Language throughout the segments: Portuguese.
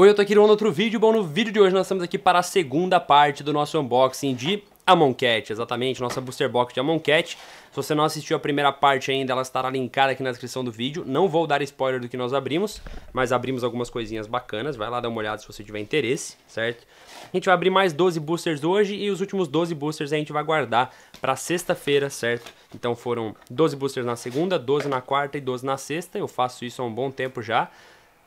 Oi, eu tô aqui no outro vídeo. Bom, no vídeo de hoje nós estamos aqui para a segunda parte do nosso unboxing de Amon Cat, exatamente, nossa booster box de Amon Cat. Se você não assistiu a primeira parte ainda, ela estará linkada aqui na descrição do vídeo. Não vou dar spoiler do que nós abrimos, mas abrimos algumas coisinhas bacanas. Vai lá dar uma olhada se você tiver interesse, certo? A gente vai abrir mais 12 boosters hoje e os últimos 12 boosters a gente vai guardar para sexta-feira, certo? Então foram 12 boosters na segunda, 12 na quarta e 12 na sexta. Eu faço isso há um bom tempo já.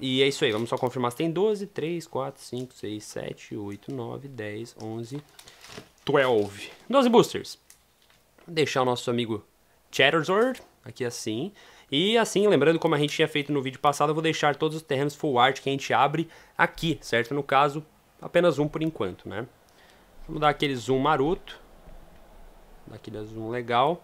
E é isso aí, vamos só confirmar se tem 12, 3, 4, 5, 6, 7, 8, 9, 10, 11, 12. 12 boosters. Vou deixar o nosso amigo Chatterzord aqui assim. E assim, lembrando como a gente tinha feito no vídeo passado, eu vou deixar todos os terrenos full art que a gente abre aqui, certo? No caso, apenas um por enquanto, né? Vamos dar aquele zoom maroto. Dar aquele zoom legal.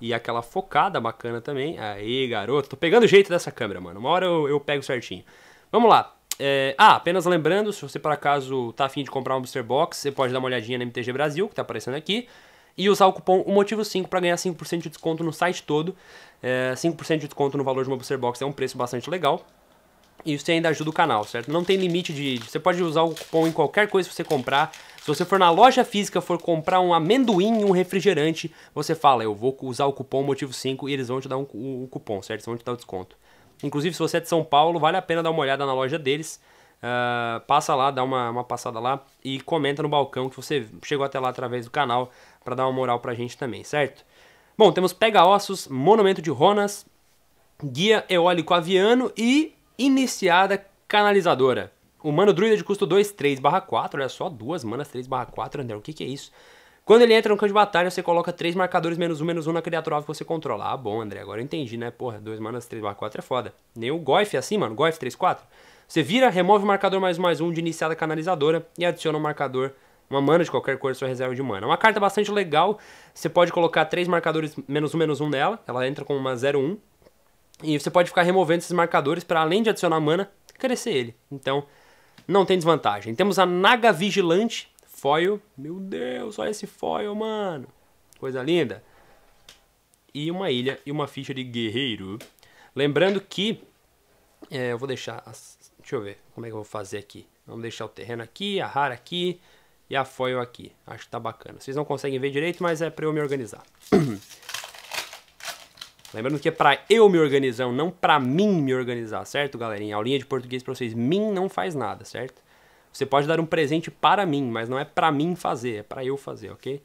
E aquela focada bacana também. Aí, garoto. Tô pegando o jeito dessa câmera, mano. Uma hora eu, eu pego certinho. Vamos lá. É, ah, apenas lembrando, se você por acaso tá afim de comprar um booster box, você pode dar uma olhadinha na MTG Brasil, que tá aparecendo aqui, e usar o cupom o motivo 5 para ganhar 5% de desconto no site todo. É, 5% de desconto no valor de uma booster box é um preço bastante legal. E isso ainda ajuda o canal, certo? Não tem limite de. Você pode usar o cupom em qualquer coisa que você comprar. Se você for na loja física, for comprar um amendoim, um refrigerante, você fala, eu vou usar o cupom motivo 5 e eles vão te dar um, o, cupom, certo? Eles vão te dar o desconto. Inclusive, se você é de São Paulo, vale a pena dar uma olhada na loja deles. Uh, passa lá, dá uma, uma passada lá e comenta no balcão que você chegou até lá através do canal para dar uma moral pra gente também, certo? Bom, temos Pega Ossos, Monumento de Ronas, Guia Eólico Aviano e Iniciada Canalizadora. O mano druida de custo 2, 3 barra 4, olha só, duas manas 3 barra 4, André, o que, que é isso? Quando ele entra no campo de batalha, você coloca 3 marcadores menos 1, menos 1 na criatura que você controla. Ah, bom, André, agora eu entendi, né? Porra, 2 manas 3 barra 4 é foda. Nem o Goif é assim, mano, Goif 3, 4. Você vira, remove o marcador mais mais um de iniciada canalizadora e adiciona um marcador, uma mana de qualquer cor, sua reserva de mana. É Uma carta bastante legal, você pode colocar 3 marcadores menos 1, menos 1 nela, ela entra com uma 0, 1. E você pode ficar removendo esses marcadores para além de adicionar mana, crescer ele. Então, não tem desvantagem. Temos a Naga Vigilante, foil. Meu Deus, olha esse foil, mano. Coisa linda. E uma ilha e uma ficha de guerreiro. Lembrando que... É, eu vou deixar... As, deixa eu ver como é que eu vou fazer aqui. Vamos deixar o terreno aqui, a rara aqui e a foil aqui. Acho que tá bacana. Vocês não conseguem ver direito, mas é para eu me organizar. Lembrando que é para eu me organizar, não para mim me organizar, certo, galerinha? A aulinha de português para vocês, mim não faz nada, certo? Você pode dar um presente para mim, mas não é para mim fazer, é para eu fazer, ok?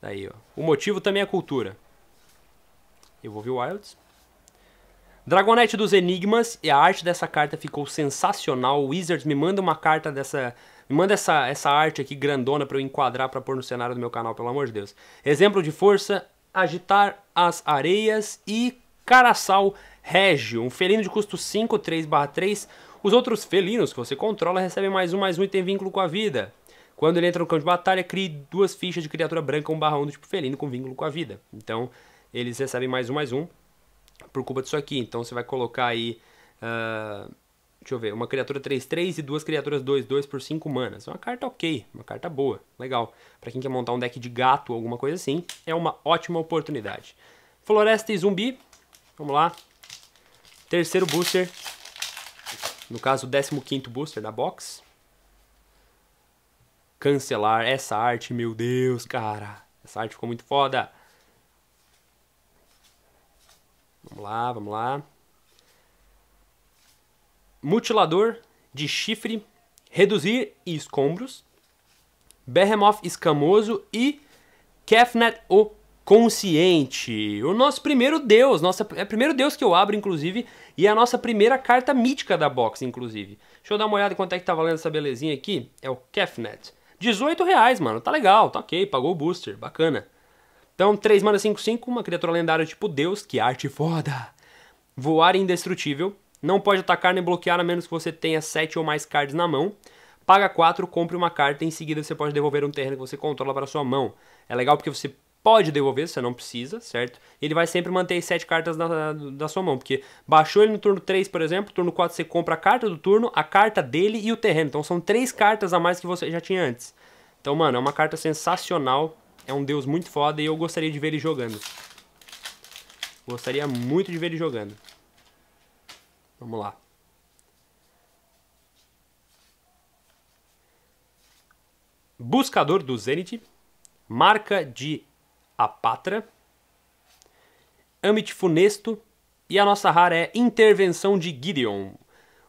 Daí, ó. O motivo também é cultura. Eu vou ver o Wilds. Dragonete dos Enigmas e a arte dessa carta ficou sensacional. O Wizards me manda uma carta dessa, me manda essa essa arte aqui grandona para eu enquadrar para pôr no cenário do meu canal, pelo amor de Deus. Exemplo de força, agitar as areias e caraçal régio, um felino de custo 5, 3 3. Os outros felinos que você controla recebem mais um, mais um e tem vínculo com a vida. Quando ele entra no campo de batalha, crie duas fichas de criatura branca 1 barra 1 do tipo felino com vínculo com a vida. Então, eles recebem mais um, mais um por culpa disso aqui. Então, você vai colocar aí... Uh Deixa eu ver, uma criatura 3-3 e duas criaturas 2-2 por 5 manas. É uma carta ok, uma carta boa, legal. Para quem quer montar um deck de gato ou alguma coisa assim, é uma ótima oportunidade. Floresta e zumbi, vamos lá. Terceiro booster, no caso o 15 booster da box. Cancelar essa arte, meu Deus, cara. Essa arte ficou muito foda. Vamos lá, vamos lá. Mutilador de chifre, reduzir e escombros, Behemoth escamoso e Kefnet o consciente. O nosso primeiro deus, nossa, é o primeiro deus que eu abro, inclusive, e é a nossa primeira carta mítica da box, inclusive. Deixa eu dar uma olhada quanto é que tá valendo essa belezinha aqui. É o Kefnet. 18 reais, mano. Tá legal, tá ok, pagou o booster, bacana. Então, 3 mana 5, 5, uma criatura lendária tipo Deus, que arte foda. Voar indestrutível. Não pode atacar nem bloquear a menos que você tenha 7 ou mais cards na mão. Paga 4, compre uma carta e em seguida você pode devolver um terreno que você controla para sua mão. É legal porque você pode devolver, você não precisa, certo? Ele vai sempre manter as 7 cartas na da sua mão, porque baixou ele no turno 3, por exemplo, turno 4 você compra a carta do turno, a carta dele e o terreno. Então são 3 cartas a mais que você já tinha antes. Então, mano, é uma carta sensacional, é um deus muito foda e eu gostaria de ver ele jogando. Gostaria muito de ver ele jogando. Vamos lá. Buscador do Zenit, Marca de Apatra, Amit Funesto e a nossa rara é Intervenção de Gideon,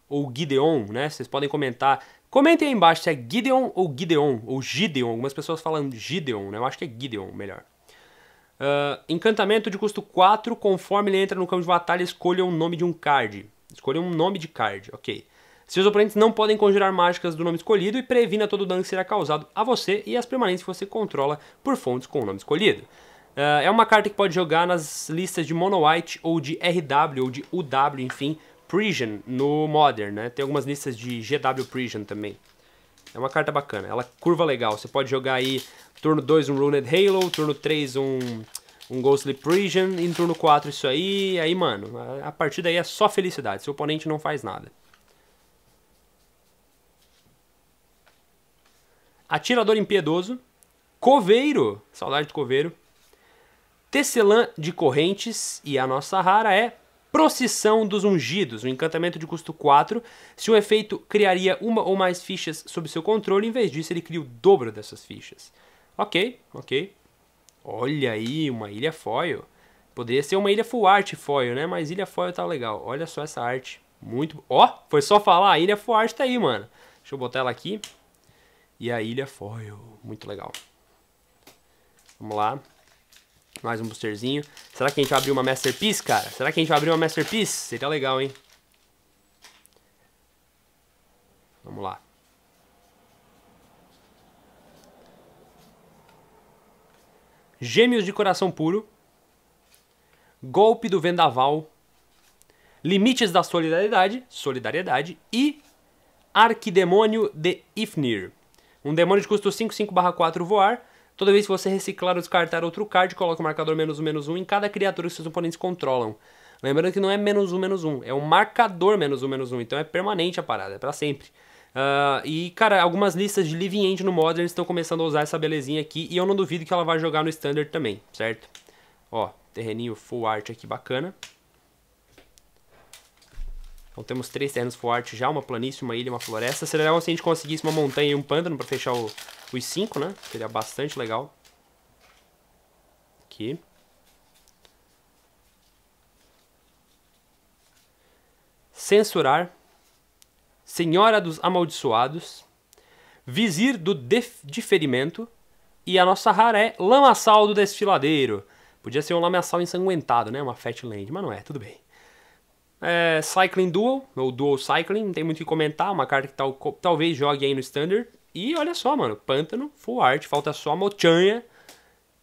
ou Gideon, né? Vocês podem comentar. Comentem aí embaixo se é Gideon ou Gideon, ou Gideon. Algumas pessoas falam Gideon, né? Eu acho que é Gideon melhor. Uh, encantamento de custo 4, conforme ele entra no campo de batalha, escolha o nome de um card. Escolha um nome de card, ok. Seus oponentes não podem conjurar mágicas do nome escolhido e previna todo o dano que será causado a você e as permanentes que você controla por fontes com o nome escolhido. Uh, é uma carta que pode jogar nas listas de Mono White ou de RW ou de UW, enfim, Prison no Modern, né? Tem algumas listas de GW Prison também. É uma carta bacana, ela é curva legal. Você pode jogar aí turno 2 um Runed Halo, turno 3 um um Ghostly Prison em turno 4 isso aí, aí mano, a, partir daí é só felicidade, seu oponente não faz nada. Atirador Impiedoso, Coveiro, saudade de Coveiro, Tecelã de Correntes e a nossa rara é Procissão dos Ungidos, um encantamento de custo 4. Se um efeito criaria uma ou mais fichas sob seu controle, em vez disso ele cria o dobro dessas fichas. Ok, ok. Olha aí, uma ilha foil. Poderia ser uma ilha full art foil, né? Mas ilha foil tá legal. Olha só essa arte. Muito. Ó, oh, foi só falar, a ilha full art tá aí, mano. Deixa eu botar ela aqui. E a ilha foil. Muito legal. Vamos lá. Mais um boosterzinho. Será que a gente vai abrir uma Masterpiece, cara? Será que a gente vai abrir uma Masterpiece? Seria legal, hein? Vamos lá. Gêmeos de Coração Puro, Golpe do Vendaval, Limites da Solidariedade, Solidariedade e Arquidemônio de Ifnir. Um demônio de custo 5, 5/4 voar. Toda vez que você reciclar ou descartar outro card, coloca o marcador menos um, menos um em cada criatura que seus oponentes controlam. Lembrando que não é menos um, menos um, é um marcador menos um, menos um. então é permanente a parada, é pra sempre. Uh, e, cara, algumas listas de Living End no Modern estão começando a usar essa belezinha aqui. E eu não duvido que ela vai jogar no Standard também, certo? Ó, terreninho full art aqui bacana. Então temos três terrenos full art já, uma planície, uma ilha e uma floresta. Seria legal se a gente conseguisse uma montanha e um pântano pra fechar o, os cinco, né? Seria bastante legal. Aqui. Censurar. Senhora dos Amaldiçoados, Vizir do Diferimento e a nossa rara é Lamaçal do Desfiladeiro. Podia ser um Lamaçal ensanguentado, né? Uma Fatland, mas não é, tudo bem. É, Cycling Duel, ou Dual Cycling, não tem muito o que comentar, uma carta que tal, talvez jogue aí no Standard. E olha só, mano, Pântano, Full Art, falta só Mochanha.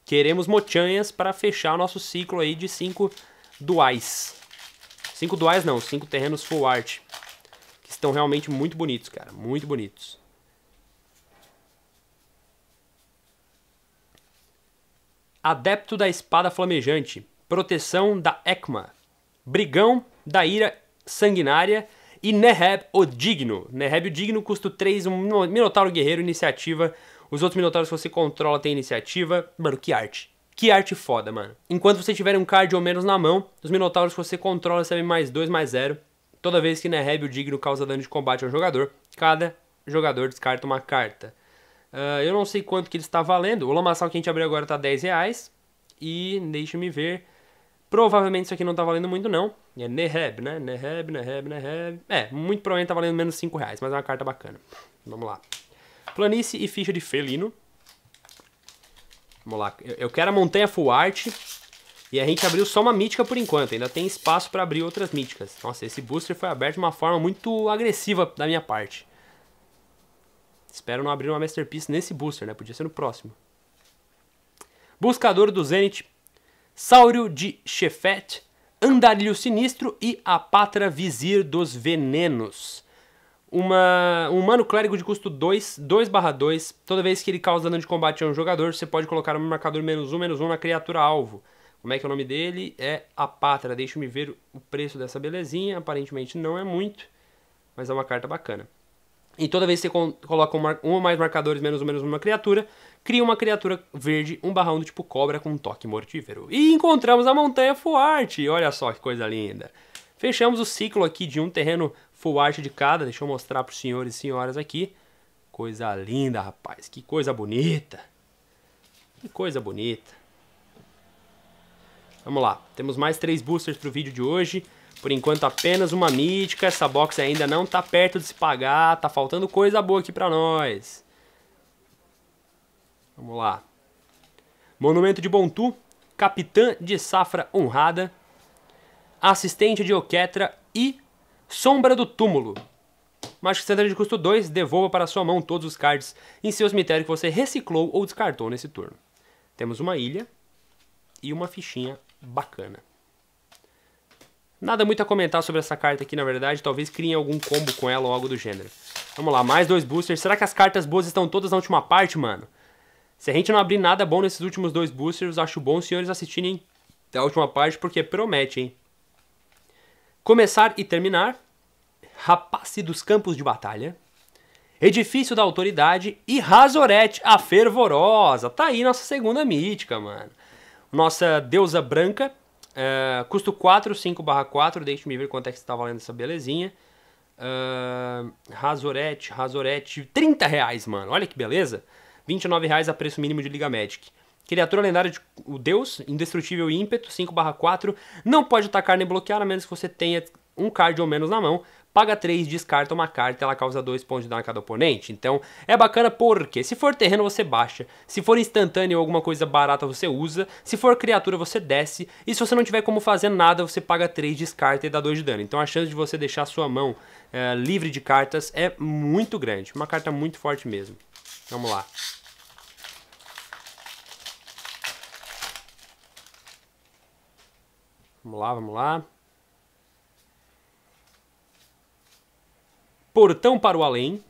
Queremos Mochanhas para fechar o nosso ciclo aí de 5 duais. 5 duais não, 5 terrenos Full Art estão realmente muito bonitos, cara. Muito bonitos. Adepto da Espada Flamejante. Proteção da Ekma. Brigão da Ira Sanguinária. E Neheb o Digno. Neheb o Digno custa 3, um Minotauro Guerreiro, iniciativa. Os outros Minotauros que você controla têm iniciativa. Mano, que arte. Que arte foda, mano. Enquanto você tiver um card ou menos na mão, os Minotauros que você controla recebem é mais 2, mais 0. Toda vez que Neheb o Digno causa dano de combate ao jogador, cada jogador descarta uma carta. Uh, eu não sei quanto que ele está valendo. O lamaçal que a gente abriu agora está 10 reais. E deixa-me ver. Provavelmente isso aqui não está valendo muito não. É Neheb, né? Neheb, Neheb, Neheb. É, muito provavelmente está valendo menos 5 reais, mas é uma carta bacana. Vamos lá. Planície e ficha de felino. Vamos lá. Eu, eu quero a montanha full art. E a gente abriu só uma mítica por enquanto, ainda tem espaço para abrir outras míticas. Nossa, esse booster foi aberto de uma forma muito agressiva da minha parte. Espero não abrir uma Masterpiece nesse booster, né? Podia ser no próximo. Buscador do Zenith, Saurio de Chefet, Andarilho Sinistro e a Pátria Vizir dos Venenos. Uma, um humano clérigo de custo 2, 2 barra 2. Toda vez que ele causa dano de combate a um jogador, você pode colocar um marcador menos 1, menos 1 na criatura alvo. Como é que é o nome dele? É a Pátria. Deixa-me ver o preço dessa belezinha. Aparentemente não é muito, mas é uma carta bacana. E toda vez que você coloca um, ou mais marcadores menos ou menos uma criatura, cria uma criatura verde, um barrão do tipo cobra com um toque mortífero. E encontramos a montanha Fuarte. Olha só que coisa linda. Fechamos o ciclo aqui de um terreno Fuarte de cada. Deixa eu mostrar para os senhores e senhoras aqui. Coisa linda, rapaz. Que coisa bonita. Que coisa bonita. Vamos lá, temos mais três boosters pro vídeo de hoje. Por enquanto apenas uma mítica, essa box ainda não tá perto de se pagar, tá faltando coisa boa aqui pra nós. Vamos lá. Monumento de Bontu, Capitã de Safra Honrada, Assistente de Oquetra e Sombra do Túmulo. Mágico Central de custo 2, devolva para sua mão todos os cards em seu cemitério que você reciclou ou descartou nesse turno. Temos uma ilha e uma fichinha bacana. Nada muito a comentar sobre essa carta aqui, na verdade. Talvez criem algum combo com ela ou algo do gênero. Vamos lá, mais dois boosters. Será que as cartas boas estão todas na última parte, mano? Se a gente não abrir nada bom nesses últimos dois boosters, acho bom os senhores assistirem até a última parte, porque promete, hein? Começar e terminar. Rapace dos Campos de Batalha. Edifício da Autoridade e Razorete, a Fervorosa. Tá aí nossa segunda mítica, mano. Nossa deusa branca, uh, custo 4, 5 barra 4, deixe-me ver quanto é que está valendo essa belezinha. Uh, Razorete, Razorete, 30 reais, mano, olha que beleza. 29 reais a preço mínimo de Liga Magic. Criatura lendária de o Deus, indestrutível e ímpeto, 5 barra 4, não pode atacar nem bloquear a menos que você tenha um card ou menos na mão paga 3, descarta uma carta, ela causa 2 pontos de dano a cada oponente. Então é bacana porque se for terreno você baixa, se for instantâneo ou alguma coisa barata você usa, se for criatura você desce, e se você não tiver como fazer nada você paga 3, descarta e dá 2 de dano. Então a chance de você deixar a sua mão é, livre de cartas é muito grande, uma carta muito forte mesmo. Vamos lá. Vamos lá, vamos lá. Portão para o Além,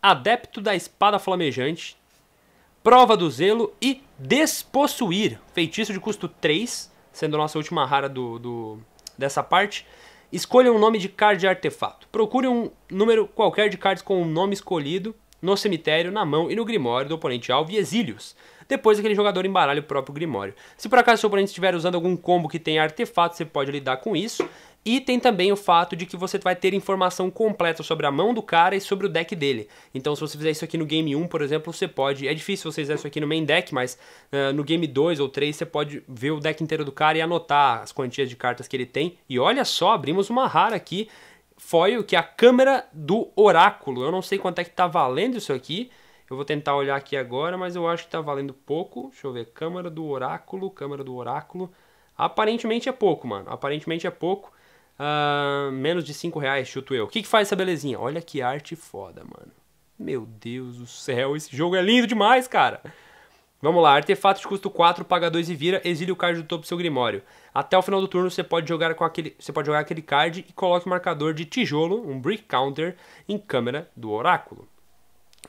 Adepto da Espada Flamejante, Prova do Zelo e Despossuir. Feitiço de custo 3, sendo nossa última rara do, do dessa parte. Escolha um nome de card de artefato. Procure um número qualquer de cards com o um nome escolhido no cemitério, na mão e no grimório do oponente alvo e exílios. Depois aquele jogador embaralha o próprio grimório. Se por acaso seu oponente estiver usando algum combo que tem artefato, você pode lidar com isso. E tem também o fato de que você vai ter informação completa sobre a mão do cara e sobre o deck dele. Então, se você fizer isso aqui no game 1, por exemplo, você pode. É difícil você fizer isso aqui no main deck, mas uh, no game 2 ou 3 você pode ver o deck inteiro do cara e anotar as quantias de cartas que ele tem. E olha só, abrimos uma rara aqui. Foil, que é a câmera do oráculo. Eu não sei quanto é que tá valendo isso aqui. Eu vou tentar olhar aqui agora, mas eu acho que tá valendo pouco. Deixa eu ver. Câmara do oráculo, câmara do oráculo. Aparentemente é pouco, mano. Aparentemente é pouco. Uh, menos de 5 reais, chuto eu. O que, que faz essa belezinha? Olha que arte foda, mano. Meu Deus do céu, esse jogo é lindo demais, cara. Vamos lá, artefato de custo 4, paga 2 e vira, exile o card do topo do seu grimório. Até o final do turno você pode jogar com aquele, você pode jogar aquele card e coloque o marcador de tijolo, um brick counter, em câmera do oráculo.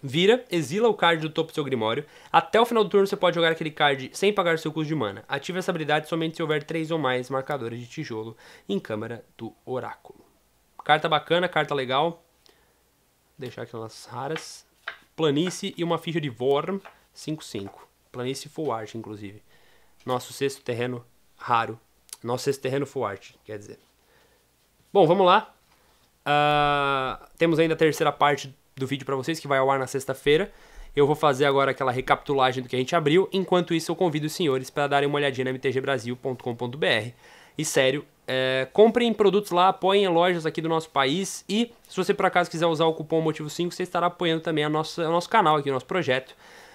Vira, exila o card do topo do seu Grimório. Até o final do turno você pode jogar aquele card sem pagar seu custo de mana. Ative essa habilidade somente se houver três ou mais marcadores de tijolo em Câmara do Oráculo. Carta bacana, carta legal. Vou deixar aqui nas raras. Planície e uma ficha de Vorm 5-5. Planície Full Art, inclusive. Nosso sexto terreno raro. Nosso sexto terreno Full Art, quer dizer. Bom, vamos lá. Uh, temos ainda a terceira parte do vídeo para vocês, que vai ao ar na sexta-feira. Eu vou fazer agora aquela recapitulagem do que a gente abriu. Enquanto isso, eu convido os senhores para darem uma olhadinha na mtgbrasil.com.br. E sério, é, comprem produtos lá, apoiem lojas aqui do nosso país e se você por acaso quiser usar o cupom Motivo 5, você estará apoiando também a nossa, o nosso canal aqui, o nosso projeto.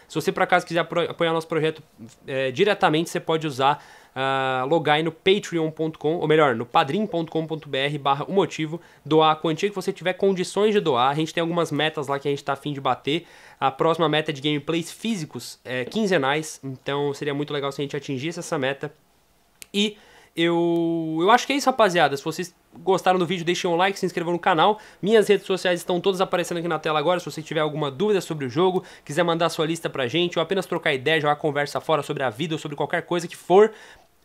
Se você, por acaso, quiser apoiar nosso projeto é, diretamente, você pode usar, uh, ah, logar aí no patreon.com, ou melhor, no padrim.com.br barra o motivo, doar a quantia que você tiver condições de doar. A gente tem algumas metas lá que a gente está afim de bater. A próxima meta é de gameplays físicos é, quinzenais, então seria muito legal se a gente atingisse essa meta. E eu, eu acho que é isso, rapaziada. Se vocês gostaram do vídeo, deixem um like, se inscrevam no canal. Minhas redes sociais estão todas aparecendo aqui na tela agora. Se você tiver alguma dúvida sobre o jogo, quiser mandar sua lista pra gente, ou apenas trocar ideia, jogar conversa fora sobre a vida ou sobre qualquer coisa que for,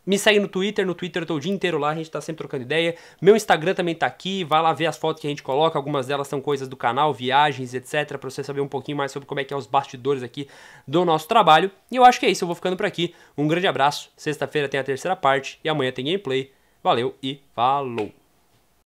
me segue no Twitter, no Twitter eu tô o dia inteiro lá, a gente tá sempre trocando ideia. Meu Instagram também tá aqui, vai lá ver as fotos que a gente coloca, algumas delas são coisas do canal, viagens, etc, para você saber um pouquinho mais sobre como é que é os bastidores aqui do nosso trabalho. E eu acho que é isso, eu vou ficando por aqui. Um grande abraço. Sexta-feira tem a terceira parte e amanhã tem gameplay. Valeu e falou.